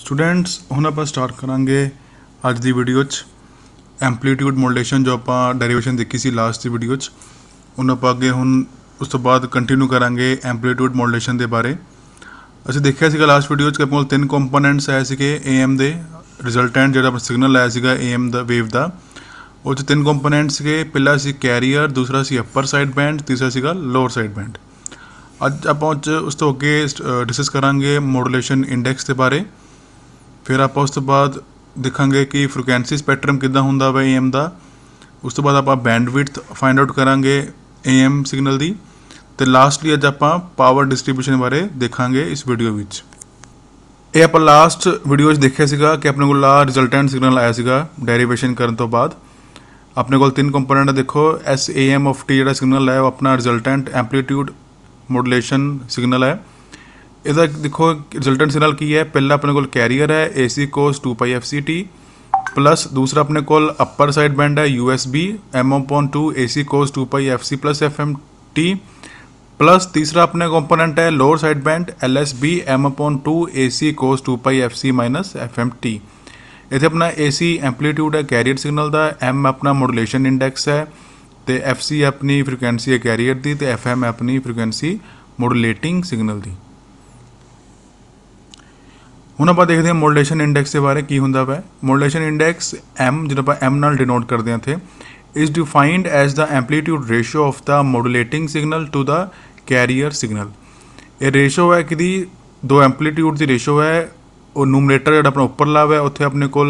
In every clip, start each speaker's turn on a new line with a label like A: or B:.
A: Students ਹੁਣ ਆਪਾਂ start ਕਰਾਂਗੇ ਅੱਜ ਦੀ ਵੀਡੀਓ 'ਚ ਐਂਪਲੀਟਿਊਡ ਮੋਡੂਲੇਸ਼ਨ ਜੋ ਆਪਾਂ ਡੈਰੀਵੇਸ਼ਨ ਦੇਖੀ ਸੀ ਲਾਸਟ ਦੀ ਵੀਡੀਓ 'ਚ ਉਹਨਾਂ ਆਪਾਂ ਅੱਗੇ ਹੁਣ ਉਸ ਤੋਂ ਬਾਅਦ ਕੰਟੀਨਿਊ ਕਰਾਂਗੇ ਐਂਪਲੀਟਿਊਡ ਮੋਡੂਲੇਸ਼ਨ ਦੇ ਬਾਰੇ ਅਸੀਂ ਦੇਖਿਆ ਸੀਗਾ ਲਾਸਟ ਵੀਡੀਓ 'ਚ ਕਿ ਕੋਲ ਤਿੰਨ ਕੰਪੋਨੈਂਟਸ ਆਏ ਸੀਗੇ ਏਐਮ ਦੇ ਰਿਜ਼ਲਟੈਂਟ ਜਿਹੜਾ ਆਪਾਂ ਸਿਗਨਲ ਆਇਆ ਸੀਗਾ ਏਐਮ ਦਾ ਵੇਵ ਦਾ ਉਹ 'ਚ ਤਿੰਨ ਕੰਪੋਨੈਂਟਸ ਸੀਗੇ ਪਹਿਲਾ ਸੀ ਕੈਰੀਅਰ ਦੂਸਰਾ ਸੀ ਅਪਰ ਸਾਈਡ ਬੈਂਡ ਤੀਸਰਾ ਸੀਗਾ ਲੋਅਰ ਸਾਈਡ ਬੈਂਡ ਅੱਜ ਆਪਾਂ ਉਸ ਤੋਂ ਅੱਗੇ ਡਿਸਕਸ ਕਰਾਂਗੇ ਮੋਡੂਲੇਸ਼ਨ ਇੰਡੈਕਸ ਦੇ ਬਾਰੇ ਫਿਰ ਆਪਾਂ ਉਸ ਤੋਂ ਬਾਅਦ ਦੇਖਾਂਗੇ ਕਿ ਫ੍ਰੀਕੁਐਂਸੀ ਸਪੈਕਟ੍ਰਮ ਕਿੱਦਾਂ ਹੁੰਦਾ ਵਾ AM ਦਾ ਉਸ ਤੋਂ ਬਾਅਦ ਆਪਾਂ ਬੈਂਡਵਿਡਥ ਫਾਈਂਡ ਆਊਟ ਕਰਾਂਗੇ ਏਐਮ ਸਿਗਨਲ ਦੀ ਤੇ ਲਾਸਟਲੀ ਅੱਜ ਆਪਾਂ ਪਾਵਰ ਡਿਸਟ੍ਰੀਬਿਊਸ਼ਨ ਬਾਰੇ ਦੇਖਾਂਗੇ ਇਸ ਵੀਡੀਓ ਵਿੱਚ ਇਹ ਆਪਾਂ ਲਾਸਟ ਵੀਡੀਓ ਵਿੱਚ ਦੇਖਿਆ ਸੀਗਾ ਕਿ ਆਪਣੇ ਕੋਲ ਆ ਰਿਜ਼ਲਟੈਂਟ ਸਿਗਨਲ ਆਇਆ ਸੀਗਾ ਡੈਰੀਵੇਸ਼ਨ ਕਰਨ ਤੋਂ ਬਾਅਦ ਆਪਣੇ ਕੋਲ ਤਿੰਨ ਕੰਪੋਨੈਂਟ ਦੇਖੋ SAM ਆਫ t ਜਿਹੜਾ ਸਿਗਨਲ ਹੈ ਉਹ ਆਪਣਾ ਰਿਜ਼ਲਟੈਂਟ ਐਂਪਲੀਟਿਊਡ ਮੋਡੂਲੇਸ਼ਨ ਸਿਗਨਲ ਹੈ देखो है पहला अपने को कैरियर है A C cos two pi F C T plus दूसरा अपने को अपर साइड बैंड है U S B M O upon two A C cos two pi F C plus F M T plus तीसरा अपने component है lower side band L S B M O upon two A C cos two pi F C minus F M T इतने अपना A C amplitude है carrier signal का M अपना modulation index है तो एफ सी अपनी frequency है carrier की तो एफ एम अपनी फ्रीकुएंसी मोडुलेटिंग सिग्नल की हूँ आप देखते हैं मोडलेशन इंडैक्स के बारे की होंगे वै मोडलेशन इंडैक्स एम जो आप एम डिनोट करते हैं इतने is defined as the amplitude ratio of the modulating signal to the carrier signal ये रेशो है कि दो एम्पलीट्यूड की रेशो है और नूमरेटर जो अपना उपर उपरला वै उ अपने को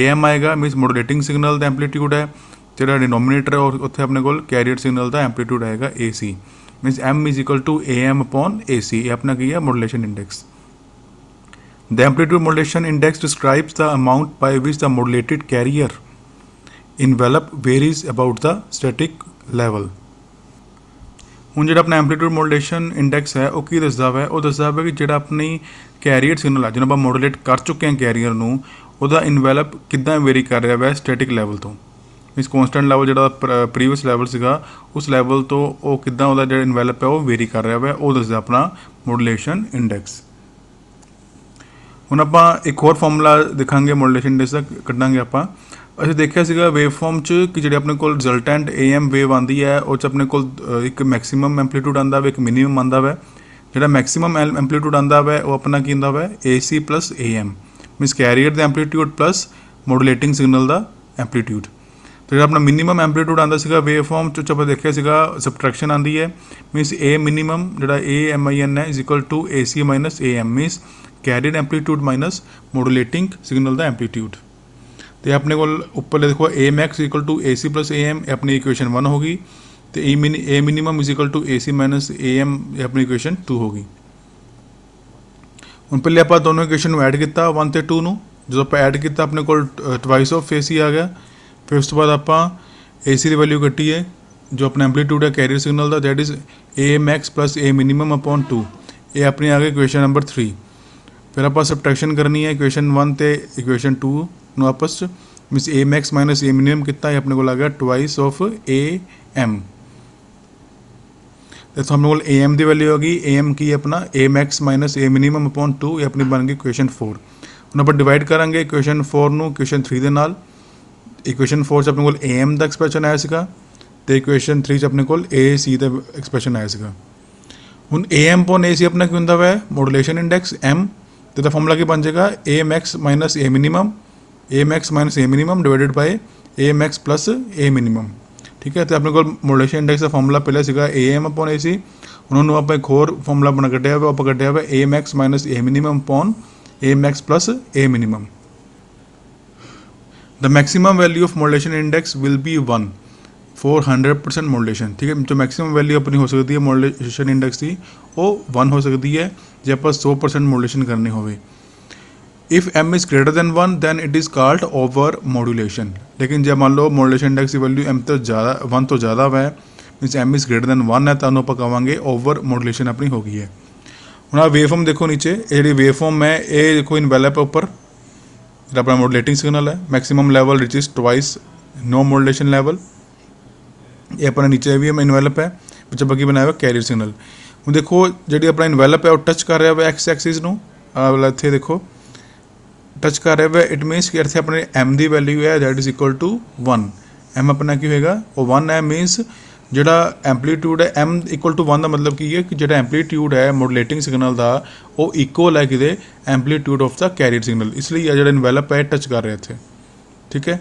A: एम आएगा मीनस मोडुलेटिंग सिगनल का एम्पलीट्यूड है जो डिनोमीनेटर है और उत्तर अपने को कैरीयर सिगनल का एम्पलीट्यूड आएगा A C minus M is equal to A M upon A C ये अपना की है modulation index The amplitude modulation index describes the amount by which the modulated carrier envelope varies about the static level. ਹੁਣ ਜਿਹੜਾ ਆਪਣਾ amplitude ਮੋਡੂਲੇਸ਼ਨ index ਹੈ ਉਹ ਕੀ ਦੱਸਦਾ ਹੈ ਉਹ ਦੱਸਦਾ ਹੈ ਕਿ ਜਿਹੜਾ ਆਪਣੀ ਕੈਰੀਅਰ ਸਿਗਨਲ ਹੈ ਜਿਹਨੂੰ ਆਪਾਂ ਮੋਡੂਲੇਟ ਕਰ ਚੁੱਕੇ ਹਾਂ ਕੈਰੀਅਰ ਨੂੰ ਉਹਦਾ ਇਨਵੈਲਪ ਕਿੱਦਾਂ ਵੇਰੀ ਕਰ ਰਿਹਾ ਹੈ ਸਟੈਟਿਕ ਲੈਵਲ ਤੋਂ ਮੀਨਸ ਕਨਸਟੈਂਟ ਲੈਵਲ ਜਿਹੜਾ ਪ੍ਰੀਵੀਅਸ ਲੈਵਲ ਸੀਗਾ ਉਸ ਲੈਵਲ ਤੋਂ ਉਹ ਕਿੱਦਾਂ ਉਹਦਾ ਜਿਹੜਾ ਇਨਵੈਲਪ ਹੈ ਉਹ ਵੇਰੀ ਕਰ ਰਿਹਾ ਹੈ ਉਹ ਦੱਸਦਾ ਆਪਣਾ ਮੋਡੂਲੇਸ਼ਨ ਇੰਡੈਕਸ हूँ आप एक होर फॉर्मूला देखा मोडलेशन डेज का क्डा आप असं देखा वेवफॉर्म च कि जी अपने को रिजल्टेंट ए एम वेव आती है उस अपने को एक मैक्सीम एम्पलीट्यूड आता वे एक मिनीम आता वै जो मैक्सीम एम्पलीट्यूड आता वै अपना की हाँ वै A C plus A M means carrier the amplitude plus modulating signal का एम्पलीट्यूड तो जो अपना मिनीम एम्पलीट्यूड आता है वेवफॉर्म उस आप देखा सबट्रैक्शन आती है मीनस ए मिनीम जो एम आई एन है is equal to A C minus A M means carrier amplitude minus modulating signal the amplitude तो अपने को उपरले देखो A max equal to A C plus A M अपनी इक्वेशन वन होगी तो E mini A minimum is equal to A C minus A M अपनी equation two होगी हम पहले आप दोनों इक्वेशन ऐड किया वन तो टू न जो आप ऐड किया अपने को ट्वाइस ऑफ ए सी आ गया फिर उस तो बाद आप ए सी की वैल्यू कट्टी है जो अपने एम्पलीट्यूड है कैरियर सिग्नल का that is A max plus A minimum upon two ये अपनी आ गए इक्वेशन नंबर थ्री ਫਿਰ ਆਪਾਂ ਸਬਟ੍ਰੈਕਸ਼ਨ ਕਰਨੀ ਹੈ ਇਕੁਏਸ਼ਨ 1 ਤੇ ਇਕੁਏਸ਼ਨ 2 ਨੂੰ ਆਪਸ ਚ means a max a minimum ਕਿੰਨਾ ਹੈ ਆਪਣੇ ਕੋਲ ਆ ਗਿਆ ਟਵਾਈਸ ਆਫ a m ਤੇ ਸੋ ਆਪਣੇ ਕੋਲ a m ਦੀ ਵੈਲਿਊ ਹੋ ਗਈ a m ਕੀ ਹੈ ਆਪਣਾ a max a minimum 2 ਇਹ ਆਪਣੀ ਬਣ ਗਈ ਇਕੁਏਸ਼ਨ 4 ਹੁਣ ਆਪਾਂ ਡਿਵਾਈਡ ਕਰਾਂਗੇ ਇਕੁਏਸ਼ਨ 4 ਨੂੰ ਇਕੁਏਸ਼ਨ 3 ਦੇ ਨਾਲ ਇਕੁਏਸ਼ਨ 4 ਚ ਆਪਣੇ ਕੋਲ a m ਦਾ ਐਕਸਪ੍ਰੈਸ਼ਨ ਆਇਆ ਸੀਗਾ ਤੇ ਇਕੁਏਸ਼ਨ 3 ਚ ਆਪਣੇ ਕੋਲ a c ਦਾ ਐਕਸਪ੍ਰੈਸ਼ਨ ਆਇਆ ਸੀਗਾ ਹੁਣ am ਪੋਨ ac ਆਪਣਾ ਕੀ ਹੁੰਦਾ ਹੈ ਮੋਡੂਲੇਸ਼ਨ ਇੰਡੈਕਸ m तो द फॉर्मूला क्या बन जाएगा A max minus A minimum A max minus A minimum divided by A max plus A minimum ठीक है तो अपने को मोडलेशन इंडेक्स का फॉर्मूला पहले सीखा ए एम अपॉन ए सी उन्होंने वहाँ पर एक और फॉर्मूला बना कटिया हुआ और कटे हुआ A max minus A minimum upon A max plus A minimum the maximum value of modulation index will be one for hundred percent modulation ठीक है जो मैक्सिमम वैल्यू अपनी हो सकती है मॉडलेशन इंडेक्स की वो वन हो सकती है जब पर सौ परसेंट मॉडलेशन करनी हो if M is greater than one then it is called over modulation लेकिन जब मान लो मॉडलेशन इंडेक्स की वैल्यू एम तो ज़्यादा वन तो ज़्यादा है means M is greater than one है तो आप कहेंगे ओवर मॉडलेशन अपनी हो गई है ਹੁਣ देखो नीचे जी ਨੀਚੇ है ये ਹੈ ਇਹ ਦੇਖੋ ਇਨਵੈਲਪ ਉੱਪਰ अपना ਆਪਣਾ सिग्नल है ਹੈ level reach is twice no modulation level ये अपना नीचे भी ਇਨਵੈਲਪ ਹੈ ਵਿੱਚ ਬੱਗੀ ਬਣਾਇਆ ਹੋਇਆ ਕੈਰੀਅਰ ਸਿਗਨਲ ਹੁਣ ਦੇਖੋ ਜਿਹੜੀ ਆਪਣਾ ਇਨਵੈਲਪ ਹੈ ਉਹ ਟੱਚ ਕਰ ਰਿਹਾ ਹੋਇਆ ਐਕਸ ਐਕਸਿਸ ਨੂੰ ਆ ਵਾਲਾ टच कर रहा है इट मीनस कि इतने अपने एम की वैल्यू है that is equal to one M अपना की होगा और वन है मीनस जोड़ा एम्पलीट्यूड है एम इक्वल टू वन का मतलब की है कि जो एम्पलीट्यूड है मोडलेटिंग सिग्नल का वो इक्वल है कि amplitude of the carrier signal इसलिए जो इनवैलप है टच कर रहे है इतने ठीक है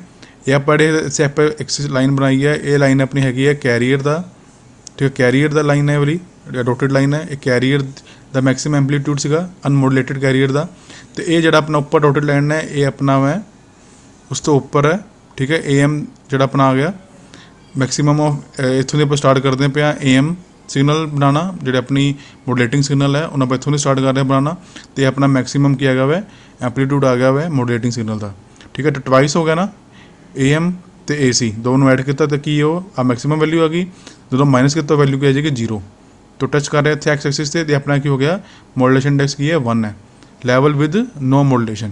A: ਇਹ ਆਪਾਂ ਜਿਹੜੇ ਸੈਪਰ ਲਾਈਨ ਬਣਾਈ ਹੈ ਇਹ ਲਾਈਨ ਆਪਣੀ ਹੈਗੀ ਹੈ ਕੈਰੀਅਰ ਦਾ ਠੀਕ ਹੈ ਕੈਰੀਅਰ ਦਾ ਲਾਈਨ ਹੈ ਵਾਲੀ ਡੋਟਡ ਲਾਈਨ ਹੈ ਇਹ ਕੈਰੀਅਰ ਦਾ ਮੈਕਸਿਮਮ ਐਂਪਲੀਟਿਊਡ ਸੀਗਾ ਅਨਮੋਡੂਲੇਟਡ ਕੈਰੀਅਰ ਦਾ ਤੇ ਇਹ ਜਿਹੜਾ ਆਪਣਾ ਉੱਪਰ ਡੋਟਡ ਲਾਈਨ ਹੈ ਇਹ ਆਪਣਾ ਹੈ ਉਸ ਤੋਂ ਉੱਪਰ ਹੈ ਠੀਕ ਹੈ ਐਮ ਜਿਹੜਾ ਆਪਣਾ ਆ ਗਿਆ ਮੈਕਸਿਮਮ ਆਫ ਇਥੋਂ ਦੇ ਆਪਾਂ ਸਟਾਰਟ ਕਰਦੇ ਪਿਆ ਐਮ ਸਿਗਨਲ ਬਣਾਣਾ ਜਿਹੜੇ ਆਪਣੀ ਮੋਡੂਲੇਟਿੰਗ ਸਿਗਨਲ ਹੈ ਉਹਨਾਂ ਆਪਾਂ ਇਥੋਂ ਦੇ ਸਟਾਰਟ ਕਰਦੇ ਬਣਾਣਾ ਤੇ ਆਪਣਾ ਮੈਕਸਿਮਮ ਕੀ ਹੈਗਾ ਵੈ ਐਂਪਲੀਟਿਊਡ ਆ ਗਿਆ ਵੈ ਮੋਡੂਲੇਟਿੰਗ ਸਿਗਨਲ ਦਾ ਠੀਕ ਹੈ ਟਵਾਈਸ ਹੋ ਗਿਆ ਨਾ AM ਤੇ AC ਦੋਨੋਂ ਐਡ ਕੀਤਾ ਤਾਂ ਕੀ ਹੋ ਆ ਮੈਕਸਿਮਮ ਵੈਲਿਊ ਆ ਗਈ ਜਦੋਂ ਮਾਈਨਸ ਕੀਤਾ ਵੈਲਿਊ ਕੀ ਆ ਜਾਏਗੀ 0 ਤੋਂ ਟੱਚ ਕਰ ਰਿਹਾ ਇੱਥੇ ਐਕਸ ਐਕਸਿਸ ਤੇ ਤੇ ਆਪਣਾ ਕੀ ਹੋ ਗਿਆ ਮੋਡੂਲੇਸ਼ਨ ਇੰਡੈਕਸ ਕੀ ਹੈ 1 ਹੈ ਲੈਵਲ ਵਿਦ ਨੋ ਮੋਡੂਲੇਸ਼ਨ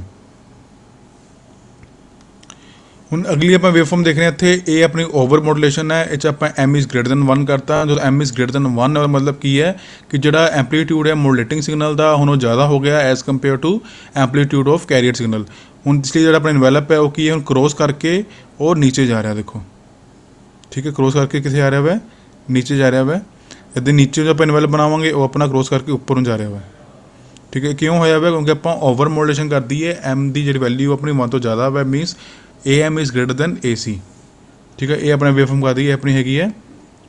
A: ਹੁਣ ਅਗਲੀ ਆਪਾਂ ਵੇਵਫਾਰਮ ਦੇਖ ਰਹੇ ਹਾਂ ਇੱਥੇ ਇਹ ਆਪਣੀ ਓਵਰ ਮੋਡੂਲੇਸ਼ਨ ਹੈ ਇਹ ਚ ਆਪਾਂ m ਇਜ਼ ਗ੍ਰੇਟਰ ਦਨ 1 ਕਰਤਾ ਜਦੋਂ m ਇਜ਼ ਗ੍ਰੇਟਰ ਦਨ 1 ਹੈ ਮਤਲਬ ਕੀ ਹੈ ਕਿ ਜਿਹੜਾ ਐਂਪਲੀਟਿਊਡ ਹੈ ਮੋਡੂਲੇਟਿੰਗ ਸਿਗਨਲ ਦਾ ਹੁਣ ਉਹ ਜ਼ਿਆਦਾ ਹੋ ਗਿਆ as compare to amplitude of carrier signal हूँ इसलिए जो अपना इनवेलप है वो की है हम क्रॉस करके और नीचे जा रहा है देखो ठीक है क्रॉस करके किसे जा रहा है नीचे जा रहा है यदि नीचे जो अपना इनवेलप बनावेंगे वो अपना क्रॉस करके ऊपर जा रहा है ठीक है क्यों होया क्योंकि आप ओवर मोडेशन कर दी है एम की जी वैल्यू अपनी वन तो ज़्यादा वै means A M is greater than A C ठीक है ये अपने वेफम कर दी है अपनी हैगी है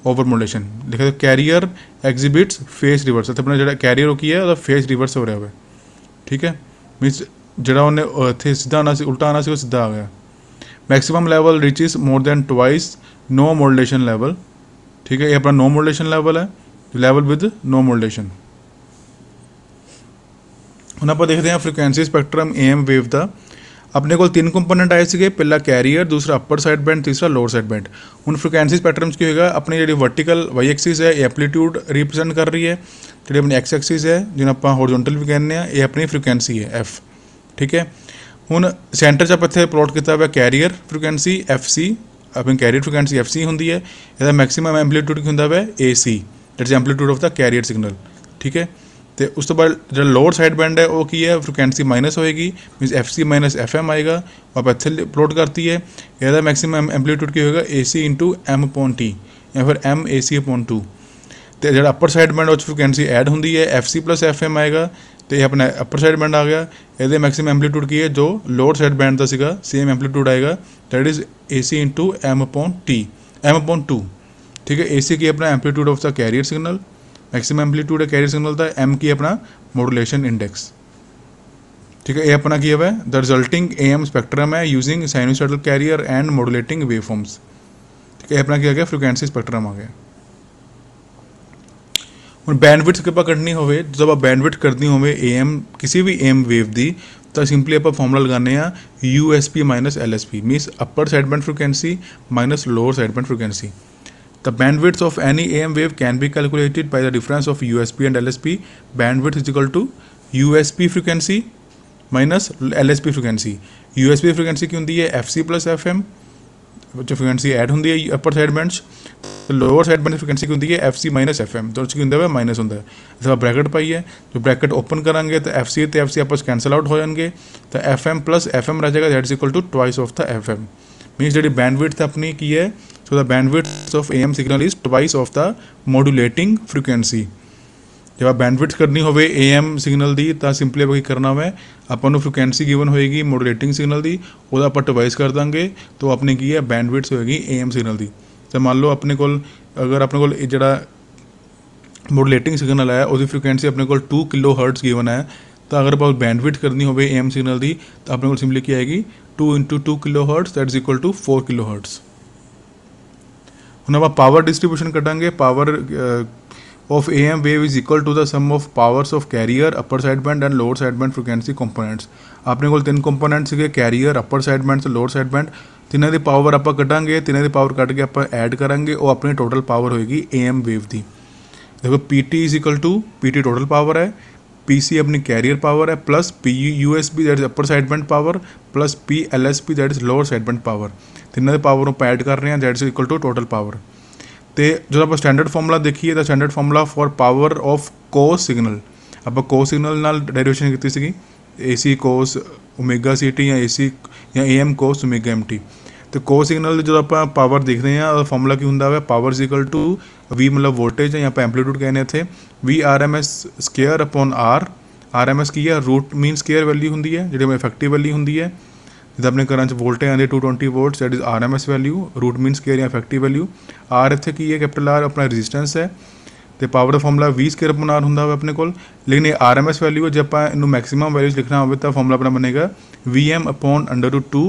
A: ओवर मोडेशन लिखा कैरीयर एग्जीबिट्स फेस रिवर्स अपना जो कैरीयर की है फेस रिवर्स हो रहा है ठीक है मीनस ਜਿਹੜਾ ਉਹਨੇ ਇੱਥੇ ਸਿੱਧਾ ਆਣਾ ਸੀ ਉਲਟਾ ਆਣਾ ਸੀ ਉਹ ਸਿੱਧਾ ਆ ਗਿਆ maximum level reaches more than twice no modulation level ठीक है ये अपना नो मोडलेशन लेवल है लेवल विद नो मोडलेशन ਹੁਣ ਆਪਾਂ ਦੇਖਦੇ ਹਾਂ ਫ੍ਰੀਕੁਐਂਸੀ ਸਪੈਕਟਰਮ ਏਐਮ ਵੇਵ ਦਾ ਆਪਣੇ ਕੋਲ ਤਿੰਨ ਕੰਪੋਨੈਂਟ ਆਏ ਸੀਗੇ ਪਹਿਲਾ ਕੈਰੀਅਰ ਦੂਸਰਾ ਅਪਰ ਸਾਈਡ ਬੈਂਡ ਤੀਸਰਾ ਲੋਅਰ ਸਾਈਡ ਬੈਂਡ ਹੁਣ ਫ੍ਰੀਕੁਐਂਸੀ ਸਪੈਕਟਰਮ ਚ ਕੀ ਹੋਏਗਾ ਆਪਣੀ ਜਿਹੜੀ ਵਰਟੀਕਲ ਵਾਈ ਐਕਸਿਸ ਹੈ ਇਹ ਐਂਪਲੀਟਿਊਡ ਰਿਪਰੈਜ਼ੈਂਟ ਕਰ ਰਹੀ ਹੈ ਜਿਹੜੀ ਆਪਣੀ ਐਕਸ ਐਕਸਿਸ ਹੈ ਜਿਹਨੂੰ ਆਪਾਂ ਹੋਰੀਜ਼ੋਨਟਲ ਵੀ ਕਹਿੰਦੇ ਆ ਇਹ ਆਪਣੀ ਫ੍ਰੀਕੁਐਂਸੀ ਹੈ ਐਫ ठीक है हूँ सेंटर आप इतने प्लॉट किया हुआ कैरीयर फ्रीकुएंसी एफ सी अपनी कैरीयर फ्रीकुएंसी एफ सी होंगी है यद मैक्सीम एम्पलीट्यूड की होंगे वह A C that is amplitude of the carrier signal ठीक है तो उस तो बाद जो लोअर साइड बैंड है वो की है फ्रीकुएंसी माइनस होएगी means F C minus F M आएगा आप इतने प्लॉट करती है यदा मैक्सीम एम्पलीट्यूड की होगा A C into M upon T या फिर M A C upon two तो जो upper side band frequency add होंगी है F C plus F M आएगा तो ਤੇ ਇਹ ਆਪਣਾ ਅਪਰ ਸਾਈਡ ਬੈਂਡ ਆ ਗਿਆ ਇਹਦੇ ਮੈਕਸਿਮਮ ਐਂਪਲੀਟਿਊਡ ਕੀ ਹੈ ਜੋ सेम एम्पलीट्यूड आएगा that is A C into M upon T M upon two ठीक है सी की अपना amplitude of the carrier signal maximum amplitude है कैरियर सिग्नल था एम की अपना मोडुलेशन इंडेक्स ठीक है ये अपना किया हुआ है the resulting A M spectrum है using sinusoidal carrier and modulating waveforms ठीक है अपना किया गया फ्रिक्वेंसी स्पेक्ट्रम आ गया हूँ बैंडविट्स कृपा कटनी हो जब आप बैंडविट करनी हो एम किसी भी एम वेव की तो सिंपली आप फॉर्मूला लगाने U S P minus L S P minus upper sideband frequency minus lower sideband frequency the bandwidth of any AM wave can be calculated by the difference of U S P and L S P bandwidth is equal to U S P frequency minus L S P frequency U S P frequency की होंगी है F C plus F M frequency add होंगी upper side band lower side band frequency की होंगी है F C minus F M तो होंगे वह माइनस होंगे जब आप ब्रैकेट पाइए जो ब्रैकेट ओपन करेंगे तो एफ सी तो एफ सी आपस कैंसल आउट हो जाएंगे तो F M plus F M रह जाएगा that is equal to twice of the F M means जी बैंडविड्थ अपनी की है so the bandwidth of A M signal is twice of the modulating frequency जब आप बैंडविड्थ करनी हो एम सिगनल की तो सिंपली आप करना वै अपन फ्रिकुएंसी गिवन होएगी मोडरेटिंग सिगनल की वह आप डिवाइस कर देंगे तो अपने की है बैंडविड्स होएगी ए एम सिगनल की तो मान लो अपने को अगर अपने को जरा मोडलेटिंग सिगनल है वो फ्रिकुएंसी अपने को टू किलो हर्ट्स गिवन है तो अगर आप बैंडविड करनी हो एम सिगनल की तो अपने को सिंपली की आएगी two into two kilo hertz that is equal to four kilo hertz हम आप पावर डिस्ट्रीब्यूशन कटा power of A M wave is equal to the sum of powers of carrier upper sideband and lower sideband frequency components अपने को तीन components के career अपर साइडमेंट्स lower साइडमेंट तिना की power आप कटा तिना की पावर कट के आप एड करा वो अपनी टोटल पावर होगी ए एम वेव की देखो P T is equal to P T total power है पी सी अपनी कैरियर पावर है plus P U U S B that is upper sideband power plus P L S P that is lower sideband power तिना के power आप add कर रहे हैं that is equal to total power ਤੇ ਜਦੋਂ ਆਪਾਂ ਸਟੈਂਡਰਡ ਫਾਰਮੂਲਾ ਦੇਖੀਏ ਤਾਂ standard formula for power of cos signal ਆਪਾਂ ਕੋਸ ਸਿਗਨਲ ਨਾਲ ਡੈਰੀਵੇਸ਼ਨ ਕੀਤੀ ਸੀਗੀ AC cos ਓਮੇਗਾ CT ਜਾਂ AC ਜਾਂ AM cos ਓਮੇਗਾ MT ਤੇ ਕੋਸ ਸਿਗਨਲ ਜਦੋਂ ਆਪਾਂ ਪਾਵਰ ਦੇਖਦੇ ਆ ਉਹਦਾ ਫਾਰਮੂਲਾ ਕੀ ਹੁੰਦਾ ਹੈ power is equal to V ਮਤਲਬ ਵੋਲਟੇਜ ਜਾਂ ਆਪਾਂ ਐਂਪਲੀਟਿਊਡ ਕਹਿੰਦੇ ਇੱਥੇ V RMS square upon R RMS ਕੀ ਹੈ ਰੂਟ ਮੀਨ ਸਕੁਅਰ ਵੈਲਿਊ ਹੁੰਦੀ ਹੈ ਜਿਹੜੀ ਮੈਂ ਇਫੈਕਟਿਵ ਵੈਲਿਊ ਹੁੰਦੀ ਹੈ इस आपने करंट वोल्टेज आंधी two twenty volt that is R M S value root mean square या इफेक्टिव वैल्यू आर एफ थे की है कैपिटल आर अपना रेजिस्टेंस है ਤੇ ਪਾਵਰ ਦਾ formula v square upon r ਹੁੰਦਾ ਹੋਵੇ ਆਪਣੇ ਕੋਲ ਲੇਕਿਨ ਇਹ RMS ਵੈਲਿਊ ਜੇ ਆਪਾਂ ਇਹਨੂੰ ਮੈਕਸਿਮਮ ਵੈਲਿਊਜ਼ ਲਿਖਣਾ ਹੋਵੇ ਤਾਂ ਫਾਰਮੂਲਾ ਆਪਣਾ ਬਣੇਗਾ vm upon √2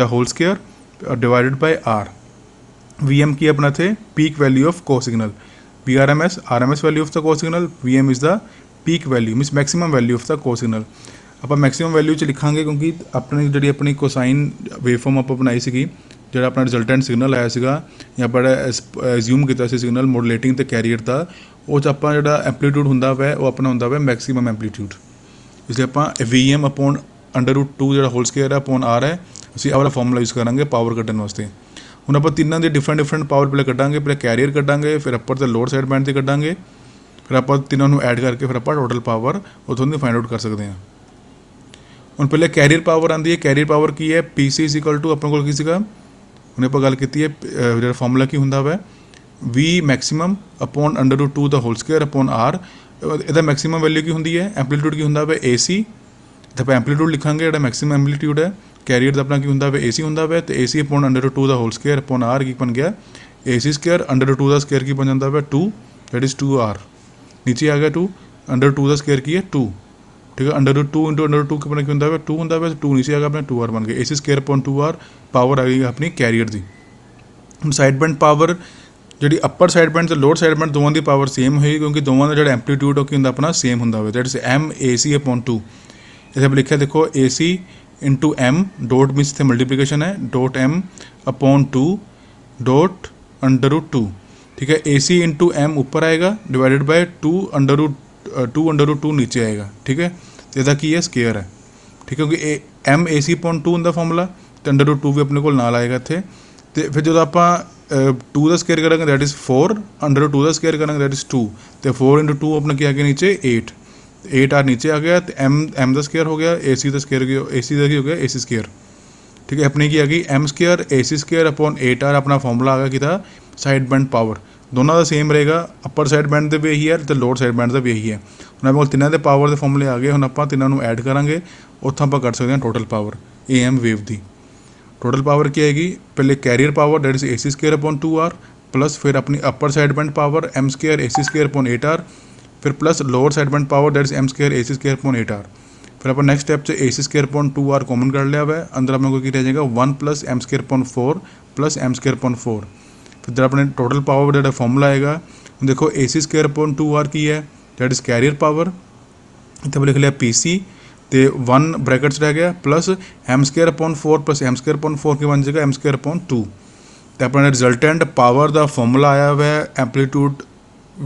A: ਦਾ whole square divided by r vm ਕੀ ਆਪਣਾ the peak value of cos signal VRMS RMS value of the cos signal vm is the peak value means maximum value of the cos signal ਆਪਾਂ maximum value ਚ ਲਿਖਾਂਗੇ ਕਿਉਂਕਿ ਆਪਣੀ ਜਿਹੜੀ ਆਪਣੀ cosine ਵੇਵਫਾਰਮ ਆਪਾਂ ਬਣਾਈ ਸੀਗੀ ਜਿਹੜਾ ਆਪਣਾ ਰਿਜ਼ਲਟੈਂਟ ਸਿਗਨਲ ਆਇਆ ਸੀਗਾ ਜਾਂ ਆਪਾਂ ਅਸਿਊਮ ਕੀਤਾ ਸੀ ਸਿਗਨਲ ਮੋਡੂਲੇਟਿੰਗ ਤੇ ਕੈਰੀਅਰ ਦਾ ਉਹ ਚ ਆਪਾਂ ਜਿਹੜਾ ਐਂਪਲੀਟਿਊਡ ਹੁੰਦਾ ਵੈ ਉਹ ਆਪਣਾ ਹੁੰਦਾ ਵੈ ਮੈਕਸਿਮਮ ਐਂਪਲੀਟਿਊਡ ਇਸ ਲਈ ਆਪਾਂ ਅੰਡਰ ਰੂਟ √2 ਜਿਹੜਾ ਹੋਲ ਸਕੁਅਰ ਹੈ ਅਪੋਨ ਆਰ ਹੈ ਅਸੀਂ ਆਹ ਵਾਲਾ ਫਾਰਮੂਲਾ ਯੂਜ਼ ਕਰਾਂਗੇ ਪਾਵਰ ਕੱਢਣ ਵਾਸਤੇ ਹੁਣ ਆਪਾਂ ਤਿੰਨਾਂ ਦੇ ਡਿਫਰੈਂਟ ਡਿਫਰੈਂਟ ਪਾਵਰ ਪਲੇ ਕੱਢਾਂਗੇ ਪਹਿਲੇ ਕੈਰੀਅਰ ਕੱਢਾਂਗੇ ਫਿਰ ਅਪਰ ਤੇ ਲੋਅਰ ਸਾਈਡ ਬੈਂਡ ਤੇ ਕੱਢਾਂਗੇ ਫਿਰ ਆਪਾਂ ਤਿੰਨਾਂ ਨੂੰ ਐਡ ਕਰਕੇ ਫਿਰ ਆਪਾਂ ਟੋਟਲ ਪਾਵਰ ਉਥੋਂ ਦੀ ਫਾਈਂਡ ਆਊਟ ਕਰ ਸਕਦੇ ਹਾਂ हूँ पहले कैरियर पावर आँदी है कैरियर पावर की है P C is equal to अपने को किसी का गल की जो फॉर्मूला की होंगे वै V maximum upon under two two the whole square upon R यद मैक्सीम वैल्यू की होंगी है एम्पलीट्यूड की होंगे वै ए सी तो आप एम्पलीट्यूड लिखा जो मैक्सीम एम्पलीट्यूड है कैरियर अपना की होंगे वै ए सी हूँ वै तो A C upon under two the whole square upon R की बन गया A C square under two का स्केयर की बन जाता वै two that is two R नीचे आ गया टू अंडर टू का स्केयर की है टू ठीक है under two into under two अपने क्यों होंगे टू होंगे वैसे टू नहीं सी अपने टू आर बन गए AC square point two R power आ गई अपनी कैरियर की हम साइड बैंड पावर जी अपर साइड बैंड से लोअर साइड बैंड दोवों की पावर सेम होगी क्योंकि दोवों का जो एम्पलीट्यूड हो होंगे अपना सेम हूँ वे that is M A C A two इतने पर लिखे देखो A C into M dot means इतने मल्टीप्लीकेशन है dot M upon two dot under two ठीक है A C into M उपर आएगा divided by two under two under root two नीचे आएगा ठीक है जैसा कि ये स्केयर है ठीक है क्योंकि M A C point two हूँ फॉर्मूला तो अंडर रूट टू भी अपने को नाल आएगा इतने तो फिर जो आप टू का स्केयर करेंगे that is four under root two का स्केयर करेंगे दैट इज़ टू तो फोर इंटू टू अपने क्या गया नीचे एट एट आर नीचे आ गया तो एम एम का स्केयर हो गया ए सी का स्केयर ए सी का ही हो गया ए सी स्केयर ठीक है अपने की आ M square A C square upon eight R अपना फॉर्मूला आ गया कि था साइड बैंड पावर दोनों का सेम रहेगा अपर साइड बैंड ਦੇ ਵੀ ਇਹੀ ਹੈ ਤੇ ਲੋਅਰ ਸਾਈਡ ਬੈਂਡ ਦਾ ਵੀ ਇਹੀ ਹੈ ਹੁਣ ਆਪਾਂ ਕੋਲ के ਦੇ ਪਾਵਰ ਦੇ ਫਾਰਮੂਲੇ ਆ ਗਏ ਹੁਣ ਆਪਾਂ ਤਿੰਨਾਂ ਨੂੰ ਐਡ ਕਰਾਂਗੇ ਉੱਥੋਂ ਆਪਾਂ ਕੱਢ ਸਕਦੇ ਹਾਂ वेव की टोटल पावर की आएगी पहले carrier power that is A C square upon two R plus फिर अपनी upper side band power M square A C square upon eight R फिर plus lower side band power that is M square A C square upon eight R फिर अपन next step से A C square upon two R common कर लिया हुआ है अंदर अपने को रह जाएगा one plus M square upon four plus M square upon four तो जब अपने टोटल पावर का फॉर्मूला आएगा देखो A C square upon two R की है दैट इज कैरियर पावर इतने पर लिख लिया पी सी तो वन ब्रैकेट्स रह गया plus M square upon four plus M square upon four की बन जाएगा एम स्केयर अपॉन टू तो अपना रिजल्टेंट पावर का फॉर्मूला आया हुआ है एम्पलीट्यूड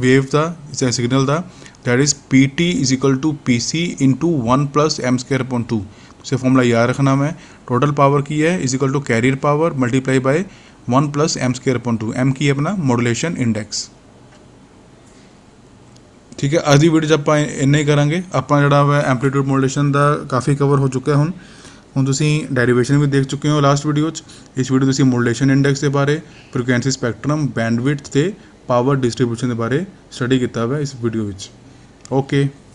A: वेव का सिग्नल का that is P T is equal to P C into one plus M square upon two उसे फॉर्मूला याद रखना मैं टोटल पावर की है is equal to carrier power multiply by one plus M square upon two M की अपना modulation index ठीक है अभी वीडियो आप इन्ना ही करा आप जोड़ा वह एम्पलीट्यूड मॉडुलेशन का काफ़ी कवर हो चुका है हूँ हूँ तुम डेरीवेशन भी देख चुके हो लास्ट वीडियो इस वीडियो तुम मोडुलेशन इंडेक्स के बारे फ्रीकुएंसी स्पैक्ट्रम बैंडविट से पावर डिस्ट्रीब्यूशन के बारे स्टडी किया वै इस वीडियो ओके